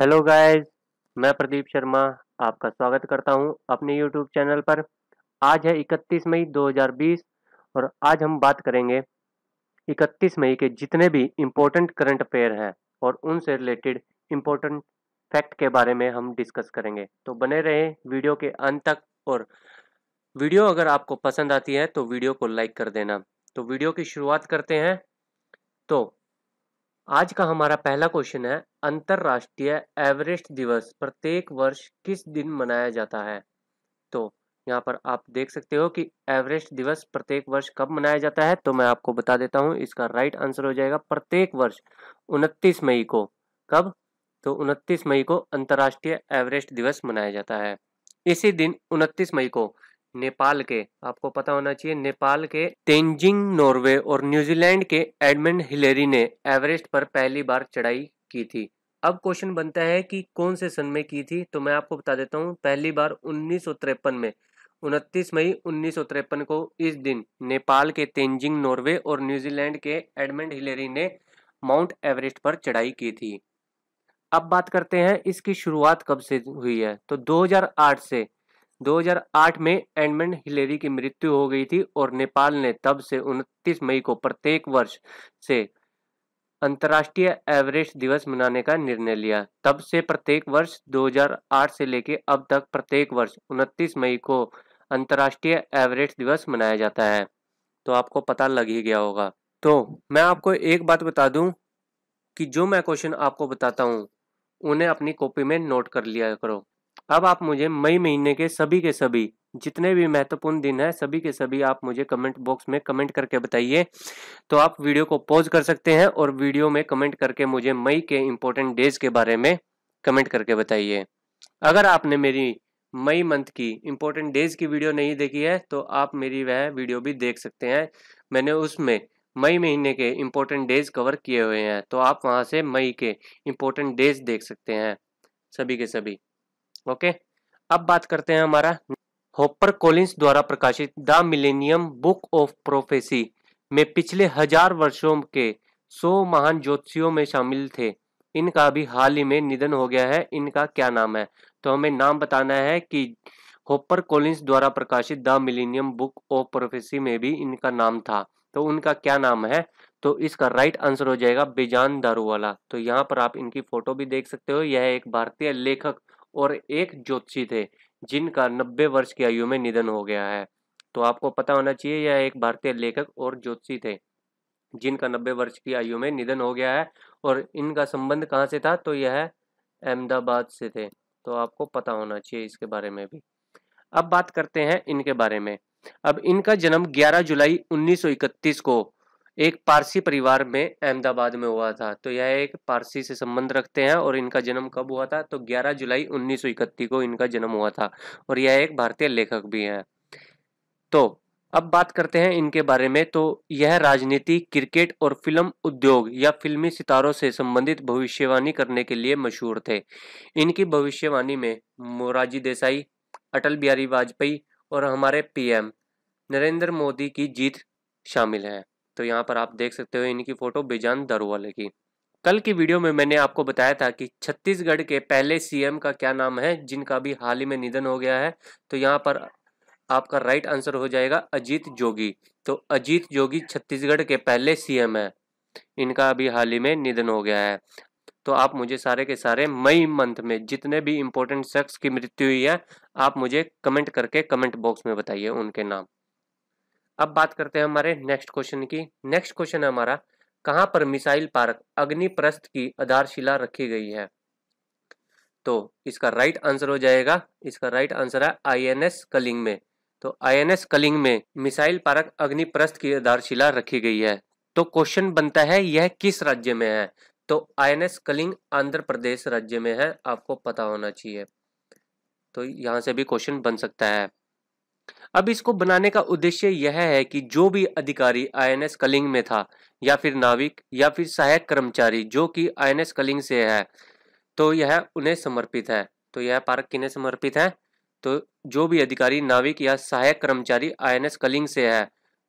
hello guys मैं प्रदीप शर्मा आपका स्वागत करता हूं अपने यूट्यूब चैनल पर आज है 31 मई 2020 और आज हम बात करेंगे 31 मई के जितने भी इम्पोर्टेंट करंट अफेयर हैं और उनसे रिलेटेड इम्पोर्टेंट फैक्ट के बारे में हम डिस्कस करेंगे तो बने रहे वीडियो के अंत तक और वीडियो अगर आपको पसंद आती है तो वीडियो को लाइक कर देना तो वीडियो की शुरुआत करते हैं तो आज का हमारा पहला क्वेश्चन है अंतरराष्ट्रीय एवरेस्ट दिवस प्रत्येक वर्ष किस दिन मनाया जाता है तो यहाँ पर आप देख सकते हो कि एवरेस्ट दिवस प्रत्येक वर्ष कब मनाया जाता है तो मैं आपको बता देता हूँ इसका राइट आंसर हो जाएगा प्रत्येक वर्ष उनतीस मई को कब तो उनतीस मई को अंतर्राष्ट्रीय एवरेस्ट दिवस मनाया जाता है इसी दिन उनतीस मई को नेपाल के आपको पता होना चाहिए नेपाल के तेंजिंग नॉर्वे और न्यूजीलैंड के एडमिन हिलेरी ने एवरेस्ट पर पहली बार चढ़ाई की थी अब क्वेश्चन बनता है कि कौन से सन में की थी तो मैं आपको बता देता हूँ पहली बार उन्नीस में उनतीस मई उन्नीस को इस दिन नेपाल के तेंजिंग नॉर्वे और न्यूजीलैंड के एडमिंड हिलेरी ने माउंट एवरेस्ट पर चढ़ाई की थी अब बात करते हैं इसकी शुरुआत कब से हुई है तो 2008 से 2008 में एडमंड हिलेरी की मृत्यु हो गई थी और नेपाल ने तब से 29 मई को प्रत्येक वर्ष से अंतर्राष्ट्रीय एवरेस्ट दिवस मनाने का निर्णय लिया तब से प्रत्येक वर्ष 2008 से लेकर अब तक प्रत्येक वर्ष 29 मई को अंतर्राष्ट्रीय एवरेस्ट दिवस मनाया जाता है तो आपको पता लग ही गया होगा तो मैं आपको एक बात बता दूं कि जो मैं क्वेश्चन आपको बताता हूं उन्हें अपनी कॉपी में नोट कर लिया करो अब आप मुझे मई महीने के सभी के सभी जितने भी महत्वपूर्ण दिन है सभी के सभी आप मुझे कमेंट बॉक्स में कमेंट करके बताइए तो आप वीडियो को पॉज कर सकते हैं और वीडियो में कमेंट करके मुझे मई के इम्पोर्टेंट डेज के बारे में कमेंट करके बताइए अगर आपने मेरी मई मंथ की इंपॉर्टेंट डेज की वीडियो नहीं देखी है तो आप मेरी वह वीडियो भी देख सकते हैं मैंने उसमें मई महीने के इम्पोर्टेंट डेज कवर किए हुए हैं तो आप वहाँ से मई के इंपॉर्टेंट डेज देख सकते हैं सभी के सभी ओके अब बात करते हैं हमारा होपर कोलिंस द्वारा प्रकाशित the millennium book of prophecy में पिछले हजार वर्षों के सौ महान ज्योतिषियों में शामिल थे इनका भी हाल ही में निधन हो गया है इनका क्या नाम है तो हमें नाम बताना है कि होपर कोलिंस द्वारा प्रकाशित the millennium book of prophecy में भी इनका नाम था तो उनका क्या नाम है तो इसका राइट आंसर हो जाएगा बेजान दारूवाला तो यहाँ पर आप इनकी फोटो भी देख सकते हो यह एक भारतीय लेखक और एक ज्योतिषी थे जिनका नब्बे वर्ष की आयु में निधन हो गया है तो आपको पता होना चाहिए यह एक भारतीय लेखक और ज्योतिषी थे जिनका नब्बे वर्ष की आयु में निधन हो गया है और इनका संबंध कहाँ से था तो यह अहमदाबाद से थे तो आपको पता होना चाहिए इसके बारे में भी अब बात करते हैं इनके बारे में अब इनका जन्म 11 जुलाई 1931 को एक पारसी परिवार में अहमदाबाद में हुआ था तो यह एक पारसी से संबंध रखते हैं और इनका जन्म कब हुआ था तो 11 जुलाई उन्नीस को इनका जन्म हुआ था और यह एक भारतीय लेखक भी हैं तो अब बात करते हैं इनके बारे में तो यह राजनीति क्रिकेट और फिल्म उद्योग या फिल्मी सितारों से संबंधित भविष्यवाणी करने के लिए मशहूर थे इनकी भविष्यवाणी में मोराजी देसाई अटल बिहारी वाजपेयी और हमारे पीएम नरेंद्र मोदी की जीत शामिल है तो यहाँ पर आप देख सकते हो इनकी फ़ोटो बेजान दरोवाले की कल की वीडियो में मैंने आपको बताया था कि छत्तीसगढ़ के पहले सीएम का क्या नाम है जिनका भी हाल ही में निधन हो गया है तो यहाँ पर आपका राइट आंसर हो जाएगा अजीत जोगी तो अजीत जोगी छत्तीसगढ़ के पहले सीएम है इनका अभी हाल ही में निधन हो गया है तो आप मुझे सारे के सारे मई मंथ में जितने भी इम्पोर्टेंट शख्स की मृत्यु हुई है आप मुझे कमेंट करके कमेंट बॉक्स में बताइए उनके नाम अब बात करते हैं हमारे नेक्स्ट क्वेश्चन की नेक्स्ट क्वेश्चन है हमारा कहाँ पर मिसाइल पार्क अग्निप्रस्थ की आधारशिला रखी गई है तो इसका राइट आंसर हो जाएगा इसका राइट आंसर है आईएनएस कलिंग में तो आईएनएस कलिंग में मिसाइल पार्क अग्निप्रस्थ की आधारशिला रखी गई है तो क्वेश्चन बनता है यह किस राज्य में है तो आई कलिंग आंध्र प्रदेश राज्य में है आपको पता होना चाहिए तो यहां से भी क्वेश्चन बन सकता है अब इसको बनाने का उद्देश्य यह है कि जो भी अधिकारी आईएनएस कलिंग में था या फिर नाविक या फिर सहायक कर्मचारी जो कि आईएनएस कलिंग से है तो यह उन्हें समर्पित है तो यह पार्क किन्हें समर्पित है तो जो भी अधिकारी नाविक या सहायक कर्मचारी आईएनएस कलिंग से है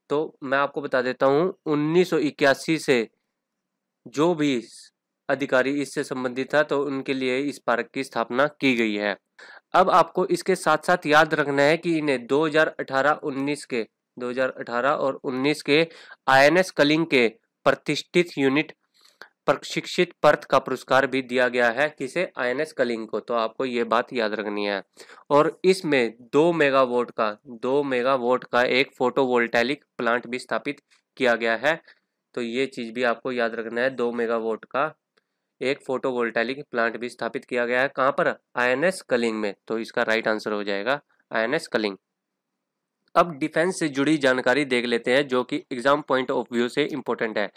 तो मैं आपको बता देता हूँ उन्नीस से जो भी अधिकारी इससे संबंधित था तो उनके लिए इस पार्क की स्थापना की गई है अब आपको इसके साथ साथ याद रखना है कि इन्हें 2018-19 के 2018 और 19 के आईएनएस कलिंग के प्रतिष्ठित यूनिट प्रशिक्षित पर्थ का पुरस्कार भी दिया गया है किसे आईएनएस कलिंग को तो आपको ये बात याद रखनी है और इसमें दो मेगावोट का दो मेगावोट का एक फोटोवोल्टैलिक प्लांट भी स्थापित किया गया है तो ये चीज़ भी आपको याद रखना है दो मेगावोट का एक फोटोवोल्टाइलिक प्लांट भी स्थापित किया गया है कहां पर आईएनएस कलिंग में तो इसका राइट आंसर हो जाएगा आईएनएस कलिंग अब डिफेंस से जुड़ी जानकारी देख लेते हैं जो कि एग्जाम पॉइंट ऑफ व्यू से इंपॉर्टेंट है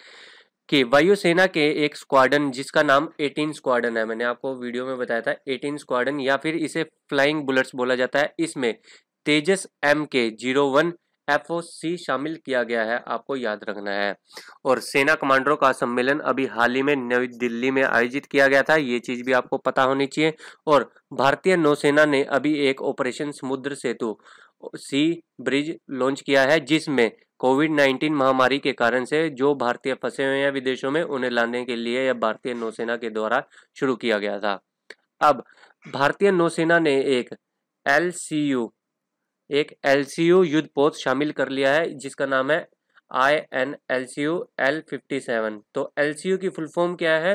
कि वायुसेना के एक स्क्वाडन जिसका नाम 18 स्क्वाडन है मैंने आपको वीडियो में बताया था 18 स्क्वाडन या फिर इसे फ्लाइंग बुलेट्स बोला जाता है इसमें Tejas M K zero one F O C शामिल किया गया है आपको याद रखना है और सेना कमांडरों का सम्मेलन अभी हाल ही में नई दिल्ली में आयोजित किया गया था ये चीज़ भी आपको पता होनी चाहिए और भारतीय नौसेना ने अभी एक ऑपरेशन समुद्र सेतु सी ब्रिज लॉन्च किया है जिसमें कोविड 19 महामारी के कारण से जो भारतीय फंसे हुए हैं विदेशों में उन्हें लाने के लिए यह भारतीय नौसेना के द्वारा शुरू किया गया था अब भारतीय नौसेना ने एक एल सी यू एक एल युद्ध पोत शामिल कर लिया है जिसका नाम है I N L C U L fifty seven तो एल सी यू की फुल फॉर्म क्या है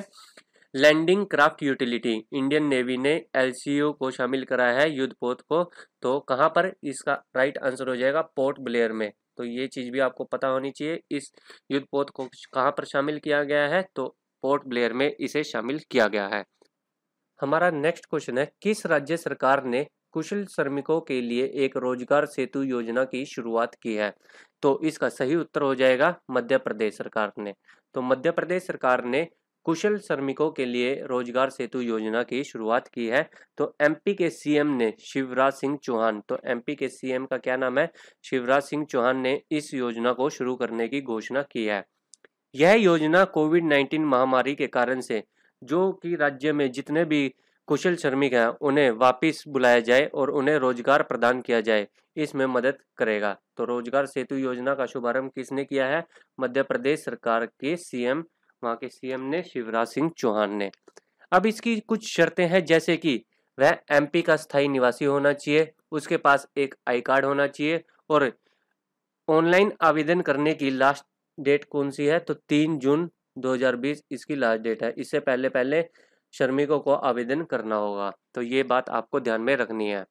landing craft utility Indian Navy ने एल सी यू को शामिल कराया है युद्ध पोत को तो कहाँ पर इसका राइट आंसर हो जाएगा पोर्ट ब्लेयर में तो ये चीज़ भी आपको पता होनी चाहिए इस युद्ध पोत को कहाँ पर शामिल किया गया है तो पोर्ट ब्लेयर में इसे शामिल किया गया है हमारा नेक्स्ट क्वेश्चन है किस राज्य सरकार ने कुशल श्रमिकों के लिए एक रोजगार सेतु योजना की शुरुआत की है तो इसका सही उत्तर हो जाएगा मध्य प्रदेश सरकार ने तो मध्य प्रदेश सरकार ने कुशल श्रमिकों के लिए रोजगार सेतु योजना की शुरुआत की है तो एमपी के सीएम ने शिवराज सिंह चौहान तो एमपी के सीएम का क्या नाम है शिवराज सिंह चौहान ने इस योजना को शुरू करने की घोषणा की है यह योजना कोविड 19 महामारी के कारण से जो कि राज्य में जितने भी कुशल श्रमिक हैं उन्हें वापिस बुलाया जाए और उन्हें रोजगार प्रदान किया जाए इसमें मदद करेगा तो रोजगार सेतु योजना का शुभारंभ किसने किया है मध्य प्रदेश सरकार के सीएम वहां के सीएम ने शिवराज सिंह चौहान ने अब इसकी कुछ शर्तें हैं जैसे कि वह एमपी का स्थायी निवासी होना चाहिए उसके पास एक आई कार्ड होना चाहिए और ऑनलाइन आवेदन करने की लास्ट डेट कौन सी है तो तीन जून 2020 इसकी लास्ट डेट है इससे पहले पहले श्रमिकों को आवेदन करना होगा तो ये बात आपको ध्यान में रखनी है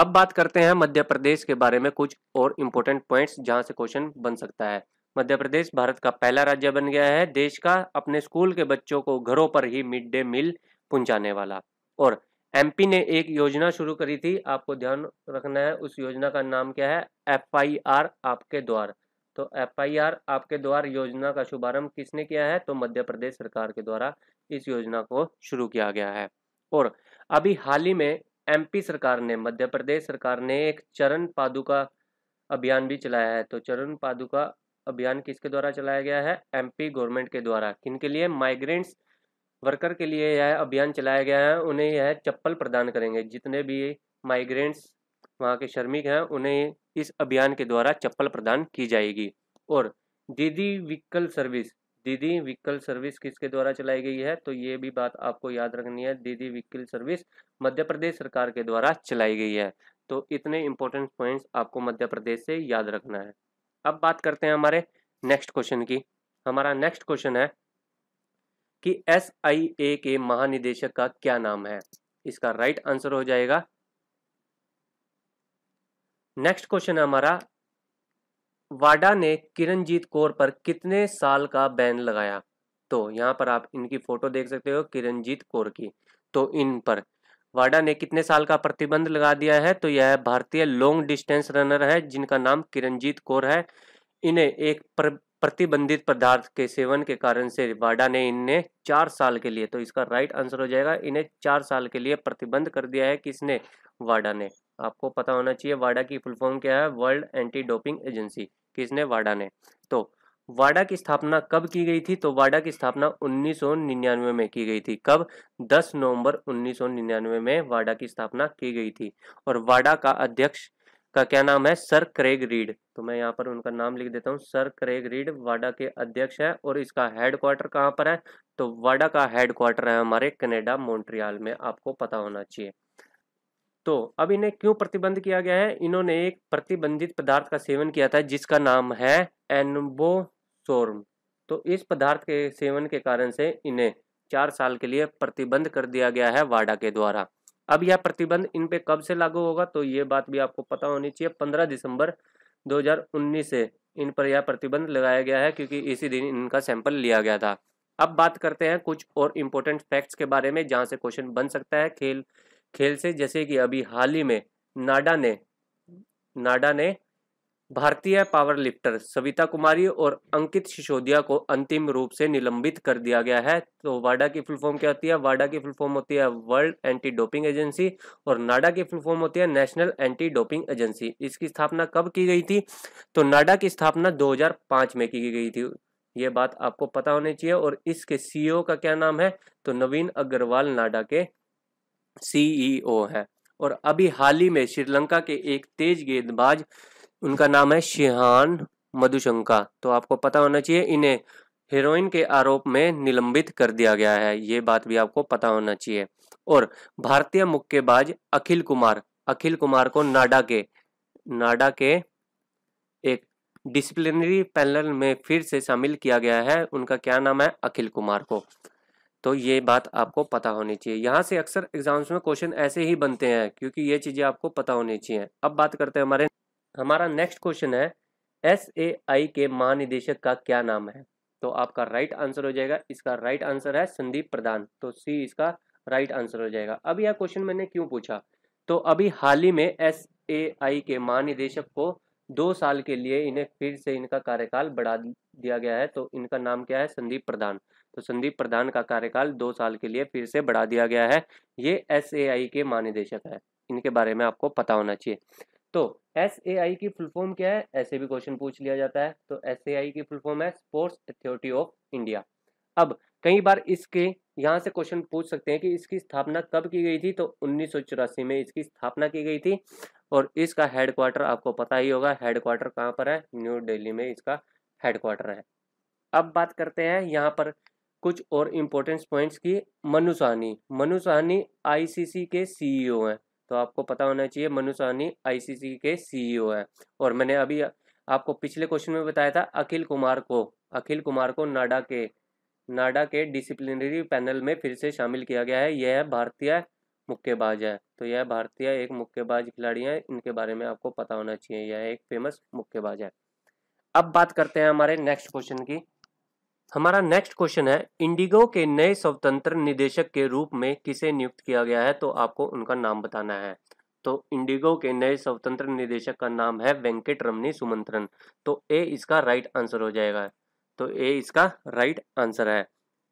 अब बात करते हैं मध्य प्रदेश के बारे में कुछ और इम्पोर्टेंट पॉइंट्स जहां से क्वेश्चन बन सकता है मध्य प्रदेश भारत का पहला राज्य बन गया है देश का अपने स्कूल के बच्चों को घरों पर ही मिड डे मील पहुंचाने वाला और एमपी ने एक योजना शुरू करी थी आपको ध्यान रखना है उस योजना का नाम क्या है एफ आपके द्वार तो एफआईआर आपके द्वार योजना का शुभारंभ किसने किया है तो मध्य प्रदेश सरकार के द्वारा इस योजना को शुरू किया गया है और अभी हाल ही में एमपी सरकार ने मध्य प्रदेश सरकार ने एक चरण पादुका अभियान भी चलाया है तो चरण पादुका अभियान किसके द्वारा चलाया गया है एमपी गवर्नमेंट के द्वारा किन के लिए माइग्रेंट्स वर्कर के लिए यह अभियान चलाया गया है उन्हें यह चप्पल प्रदान करेंगे जितने भी माइग्रेंट्स वहाँ के श्रमिक हैं उन्हें इस अभियान के द्वारा चप्पल प्रदान की जाएगी और दीदी व्हीकल सर्विस दीदी व्हीकल सर्विस किसके द्वारा चलाई गई है तो ये भी बात आपको याद रखनी है दीदी व्हीकल सर्विस मध्य प्रदेश सरकार के द्वारा चलाई गई है तो इतने इंपॉर्टेंट पॉइंट्स आपको मध्य प्रदेश से याद रखना है अब बात करते हैं हमारे नेक्स्ट क्वेश्चन की हमारा नेक्स्ट क्वेश्चन है कि एस के महानिदेशक का क्या नाम है इसका राइट आंसर हो जाएगा नेक्स्ट क्वेश्चन है हमारा वाडा ने किरणजीत कौर पर कितने साल का बैन लगाया तो यहाँ पर आप इनकी फोटो देख सकते हो किरणजीत कौर की तो इन पर वाडा ने कितने साल का प्रतिबंध लगा दिया है तो यह भारतीय लॉन्ग डिस्टेंस रनर है जिनका नाम किरणजीत कौर है इन्हें एक प्र, प्रतिबंधित पदार्थ के सेवन के कारण से वाडा ने इन्हें चार साल के लिए तो इसका राइट आंसर हो जाएगा इन्हें चार साल के लिए प्रतिबंध कर दिया है किसने वाडा ने आपको पता होना चाहिए वाडा की फुल फॉर्म क्या है वर्ल्ड एंटी डोपिंग एजेंसी किसने वाडा ने तो वाडा की स्थापना कब की गई थी तो वाडा की स्थापना 1999 में की गई थी कब 10 नवंबर 1999 में वाडा की स्थापना की गई थी और वाडा का अध्यक्ष का क्या नाम है सर क्रेग रीड तो मैं यहाँ पर उनका नाम लिख देता हूँ सर क्रेग रीड वाडा के अध्यक्ष है और इसका हेडक्वार्टर कहाँ पर है तो वाडा का हेडक्वार्टर है हमारे कनेडा मोन्ट्रियाल में आपको पता होना चाहिए तो अब इन्हें क्यों प्रतिबंध किया गया है इन्होंने एक प्रतिबंधित पदार्थ का सेवन किया था जिसका नाम है एनबोसोर्म तो इस पदार्थ के सेवन के कारण से इन्हें चार साल के लिए प्रतिबंध कर दिया गया है वाडा के द्वारा अब यह प्रतिबंध इन पे कब से लागू होगा तो ये बात भी आपको पता होनी चाहिए 15 दिसंबर 2019 से इन पर यह प्रतिबंध लगाया गया है क्योंकि इसी दिन इनका सैंपल लिया गया था अब बात करते हैं कुछ और इम्पोर्टेंट फैक्ट्स के बारे में जहाँ से क्वेश्चन बन सकता है खेल खेल से जैसे कि अभी हाल ही में नाडा ने नाडा ने भारतीय पावर लिफ्टर सविता कुमारी और अंकित सिसोदिया को अंतिम रूप से निलंबित कर दिया गया है तो वाडा की फुल फॉर्म क्या होती है वाडा की फुल फॉर्म होती है वर्ल्ड एंटी डोपिंग एजेंसी और नाडा की फुल फॉर्म होती है नेशनल एंटी डोपिंग एजेंसी इसकी स्थापना कब की गई थी तो नाडा की स्थापना दो में की गई थी ये बात आपको पता होनी चाहिए और इसके सीईओ e का क्या नाम है तो नवीन अग्रवाल नाडा के सीईओ e है और अभी हाल ही में श्रीलंका के एक तेज गेंदबाज उनका नाम है शिहान मधुशंका तो आपको पता होना चाहिए इन्हें हेरोइन के आरोप में निलंबित कर दिया गया है ये बात भी आपको पता होना चाहिए और भारतीय मुक्केबाज अखिल कुमार अखिल कुमार को नाडा के नाडा के एक डिसिप्लिनरी पैनल में फिर से शामिल किया गया है उनका क्या नाम है अखिल कुमार को तो ये बात आपको पता होनी चाहिए यहाँ से अक्सर एग्जाम्स में क्वेश्चन ऐसे ही बनते हैं क्योंकि ये चीज़ें आपको पता होनी चाहिए अब बात करते हैं हमारे हमारा नेक्स्ट क्वेश्चन है एस ए आई के महानिदेशक का क्या नाम है तो आपका राइट आंसर हो जाएगा इसका राइट आंसर है संदीप प्रधान तो सी इसका राइट आंसर हो जाएगा अब यह क्वेश्चन मैंने क्यों पूछा तो अभी हाल ही में एस ए आई के महानिदेशक को दो साल के लिए इन्हें फिर से इनका कार्यकाल बढ़ा दिया गया है तो इनका नाम क्या है संदीप प्रधान तो संदीप प्रधान का कार्यकाल दो साल के लिए फिर से बढ़ा दिया गया है ये एस के महानिदेशक है इनके बारे में आपको पता होना चाहिए तो एस की फुल फॉर्म क्या है ऐसे भी क्वेश्चन पूछ लिया जाता है तो एस की फुल फॉर्म है स्पोर्ट्स अथॉरिटी ऑफ इंडिया अब कई बार इसके यहाँ से क्वेश्चन पूछ सकते हैं कि इसकी स्थापना कब की गई थी तो उन्नीस में इसकी स्थापना की गई थी और इसका हेडक्वार्टर आपको पता ही होगा हेडक्वार्टर कहाँ पर है न्यू दिल्ली में इसका हेडक्वार्टर है अब बात करते हैं यहाँ पर कुछ और इम्पोर्टेंट पॉइंट्स की मनु सहनी मनु सहनी आईसीसी के सीईओ e हैं तो आपको पता होना चाहिए मनु सहनी आईसीसी के सीईओ e हैं और मैंने अभी आपको पिछले क्वेश्चन में बताया था अखिल कुमार को अखिल कुमार को नाडा के नाडा के डिसिप्लिनरी पैनल में फिर से शामिल किया गया है यह भारतीय मुक्केबाज है तो यह भारतीय एक मुक्केबाज खिलाड़ी हैं इनके बारे में आपको पता होना चाहिए यह एक फेमस मुक्केबाज है अब बात करते हैं हमारे नेक्स्ट क्वेश्चन की हमारा नेक्स्ट क्वेश्चन है इंडिगो के नए स्वतंत्र निदेशक के रूप में किसे नियुक्त किया गया है तो आपको उनका नाम बताना है तो इंडिगो के नए स्वतंत्र निदेशक का नाम है वेंकट रमनी सुमंत्रन तो ए इसका राइट आंसर हो जाएगा तो ए इसका राइट आंसर है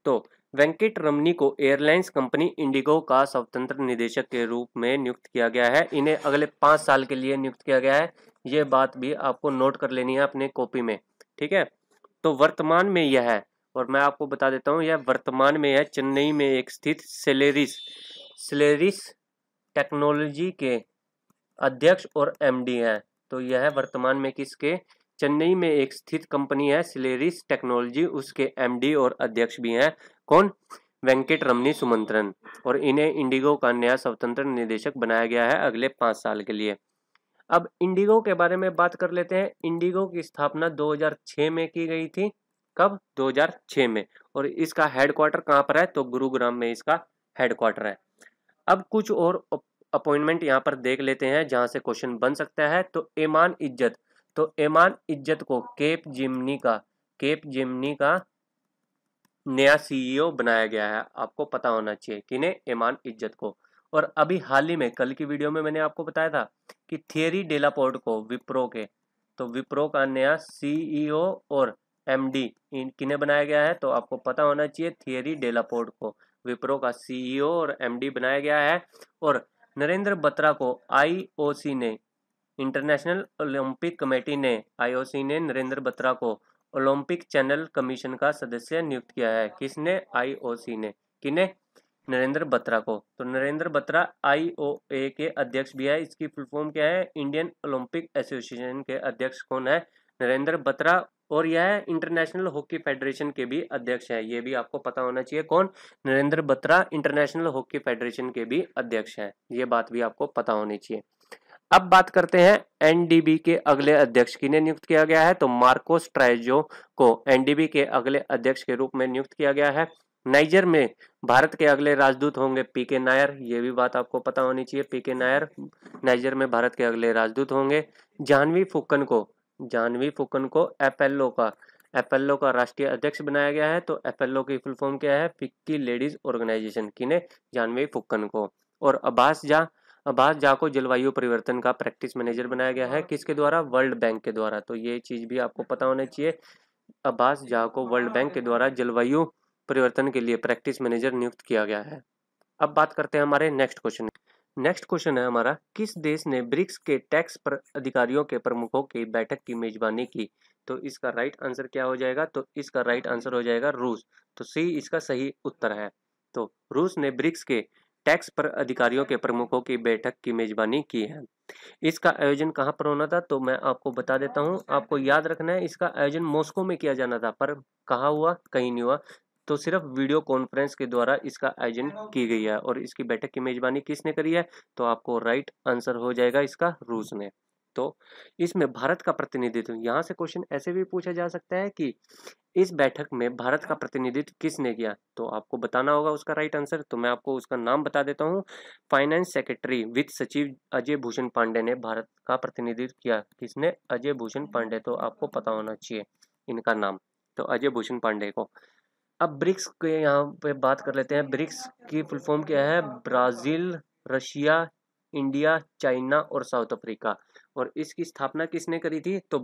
तो वेंकट रमनी को एयरलाइंस कंपनी इंडिगो का स्वतंत्र निदेशक के रूप में नियुक्त किया गया है इन्हें अगले पांच साल के लिए नियुक्त किया गया है ये बात भी आपको नोट कर लेनी है अपने कॉपी में ठीक है तो वर्तमान में यह है और मैं आपको बता देता हूँ यह वर्तमान में है चेन्नई में एक स्थित सेलेरिस सेलेरिस टेक्नोलॉजी के अध्यक्ष और एमडी हैं तो यह वर्तमान में किसके चेन्नई में एक स्थित कंपनी है सिलेरिस टेक्नोलॉजी उसके एमडी और अध्यक्ष भी हैं कौन वेंकट रमनी सुमंत्रन और इन्हें इंडिगो का नया स्वतंत्र निदेशक बनाया गया है अगले पाँच साल के लिए अब इंडिगो के बारे में बात कर लेते हैं इंडिगो की स्थापना 2006 में की गई थी कब 2006 में और इसका हेडक्वार्टर कहाँ पर है तो गुरुग्राम में इसका हेडक्वार्टर है अब कुछ और अपॉइंटमेंट यहाँ पर देख लेते हैं जहाँ से क्वेश्चन बन सकता है तो ऐमान इज्जत तो ऐमान इज्जत को केप जिमनी का केप जिमनी का नया सीईओ e बनाया गया है आपको पता होना चाहिए किन्हें ऐमान इज्जत को और अभी हाल ही में कल की वीडियो में मैंने आपको बताया था कि थियरी डेलापोर्ट को विप्रो के तो विप्रो का नया सीईओ e और एमडी इन किन्हें बनाया गया है तो आपको पता होना चाहिए थियरी डेलापोर्ट को विप्रो का सीईओ e और एमडी बनाया गया है और नरेंद्र बत्रा को आईओसी ने इंटरनेशनल ओलंपिक कमेटी ने आईओसी ने नरेंद्र बत्रा को ओलंपिक चैनल कमीशन का सदस्य नियुक्त किया है किसने आईओसी ने किन्हें नरेंद्र बत्रा को तो नरेंद्र बत्रा आई के अध्यक्ष भी है इसकी फुल फॉर्म क्या है इंडियन ओलंपिक एसोसिएशन के अध्यक्ष कौन है नरेंद्र बत्रा और यह इंटरनेशनल हॉकी फेडरेशन के भी अध्यक्ष है ये भी आपको पता होना चाहिए कौन Narendra Batra International Hockey Federation के भी अध्यक्ष है ये बात भी आपको पता होनी चाहिए अब बात करते हैं एनडीबी के अगले अध्यक्ष किन्हें नियुक्त किया गया है तो मार्को स्ट्राइजो को एनडीबी के अगले अध्यक्ष के रूप में नियुक्त किया गया है नाइजर में भारत के अगले राजदूत होंगे पी के नायर ये भी बात आपको पता होनी चाहिए पी के नायर नाइजर में भारत के अगले राजदूत होंगे जानवी फुकन को जानवी फुकन को एपेलो का एपेलो का राष्ट्रीय अध्यक्ष बनाया गया है तो एफ की फुल फॉर्म क्या है फिक्की लेडीज ऑर्गेनाइजेशन की ने जानवी फुक्कन को और अब्बास जा अब्बास जा को जलवायु परिवर्तन का प्रैक्टिस मैनेजर बनाया गया है किसके द्वारा वर्ल्ड बैंक के द्वारा तो ये चीज़ भी आपको पता होना चाहिए अब्बास जा को वर्ल्ड बैंक के द्वारा जलवायु परिवर्तन के लिए प्रैक्टिस मैनेजर नियुक्त किया गया है अब बात करते हैं हमारे नेक्स्ट क्वेश्चन नेक्स्ट क्वेश्चन है हमारा किस देश ने ब्रिक्स के टैक्स पर अधिकारियों के प्रमुखों की बैठक की मेजबानी की तो इसका राइट आंसर क्या हो जाएगा तो इसका राइट आंसर हो जाएगा रूस तो सी इसका सही उत्तर है तो रूस ने ब्रिक्स के टैक्स पर अधिकारियों के प्रमुखों की बैठक की मेजबानी की है इसका आयोजन कहाँ पर होना था तो मैं आपको बता देता हूँ आपको याद रखना है इसका आयोजन मॉस्को में किया जाना था पर कहा हुआ कहीं नहीं हुआ तो सिर्फ वीडियो कॉन्फ्रेंस के द्वारा इसका आयोजन की गई है और इसकी बैठक की मेजबानी किसने करी है तो आपको राइट आंसर हो जाएगा इसका रूस ने तो इसमें भारत का प्रतिनिधित्व यहाँ से क्वेश्चन ऐसे भी पूछा जा सकता है कि इस बैठक में भारत का प्रतिनिधित्व किसने किया तो आपको बताना होगा उसका राइट आंसर तो मैं आपको उसका नाम बता देता हूँ फाइनेंस सेक्रेटरी वित्त सचिव अजय भूषण पांडे ने भारत का प्रतिनिधित्व किया किसने अजय भूषण पांडे तो आपको पता होना चाहिए इनका नाम तो अजय भूषण पांडे को अब ब्रिक्स के यहाँ पे बात कर लेते हैं ब्रिक्स की फुल फॉर्म क्या है ब्राज़ील रशिया इंडिया चाइना और साउथ अफ्रीका और इसकी स्थापना किसने करी थी तो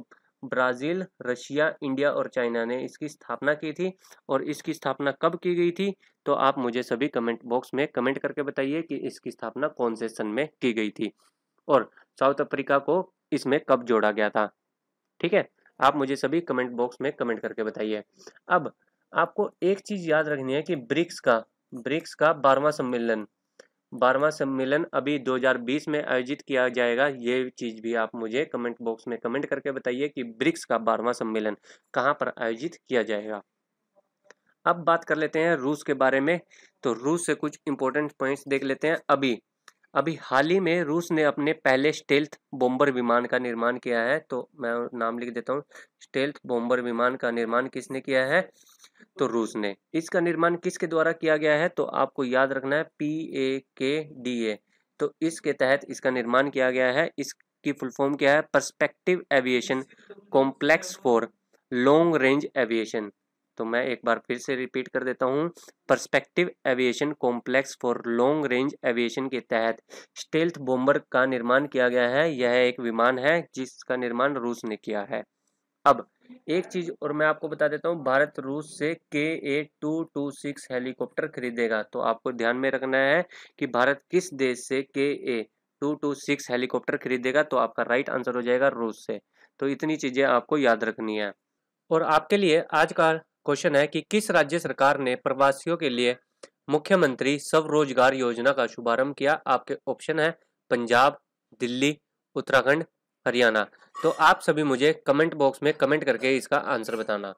ब्राज़ील रशिया इंडिया और चाइना ने इसकी स्थापना की थी और इसकी स्थापना कब की गई थी तो आप मुझे सभी कमेंट बॉक्स में कमेंट करके बताइए कि इसकी स्थापना कौन से सन में की गई थी और साउथ अफ्रीका को इसमें कब जोड़ा गया था ठीक है आप मुझे सभी कमेंट बॉक्स में कमेंट करके बताइए अब आपको एक चीज याद रखनी है कि ब्रिक्स का ब्रिक्स का बारहवा सम्मेलन बारहवा सम्मेलन अभी 2020 में आयोजित किया जाएगा ये चीज़ भी आप मुझे कमेंट बॉक्स में कमेंट करके बताइए कि ब्रिक्स का बारवा सम्मेलन कहाँ पर आयोजित किया जाएगा अब बात कर लेते हैं रूस के बारे में तो रूस से कुछ इंपॉर्टेंट पॉइंट्स देख लेते हैं अभी अभी हाल ही में रूस ने अपने पहले स्टेल्थ बॉम्बर विमान का निर्माण किया है तो मैं नाम लिख देता हूँ स्टेल्थ बॉम्बर विमान का निर्माण किसने किया है तो रूस ने इसका निर्माण किसके द्वारा किया गया है तो आपको याद रखना है पी ए के डी ए तो इसके तहत इसका निर्माण किया गया है इसकी फुल फॉर्म क्या है perspective aviation complex for long range aviation तो मैं एक बार फिर से रिपीट कर देता हूँ perspective aviation complex for long range aviation के तहत स्टेल्थ बॉम्बर का निर्माण किया गया है यह एक विमान है जिसका निर्माण रूस ने किया है अब एक चीज और मैं आपको बता देता हूँ भारत रूस से K A two two six helicopter खरीदेगा तो आपको ध्यान में रखना है कि भारत किस देश से K A two two six helicopter खरीदेगा तो आपका राइट आंसर हो जाएगा रूस से तो इतनी चीजें आपको याद रखनी है और आपके लिए आज का क्वेश्चन है कि किस राज्य सरकार ने प्रवासियों के लिए मुख्यमंत्री स्वरोजगार योजना का शुभारंभ किया आपके ऑप्शन है पंजाब दिल्ली उत्तराखंड हरियाणा तो आप सभी मुझे कमेंट बॉक्स में कमेंट करके इसका आंसर बताना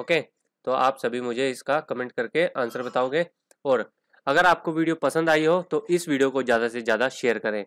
ओके तो आप सभी मुझे इसका कमेंट करके आंसर बताओगे और अगर आपको वीडियो पसंद आई हो तो इस वीडियो को ज़्यादा से ज़्यादा शेयर करें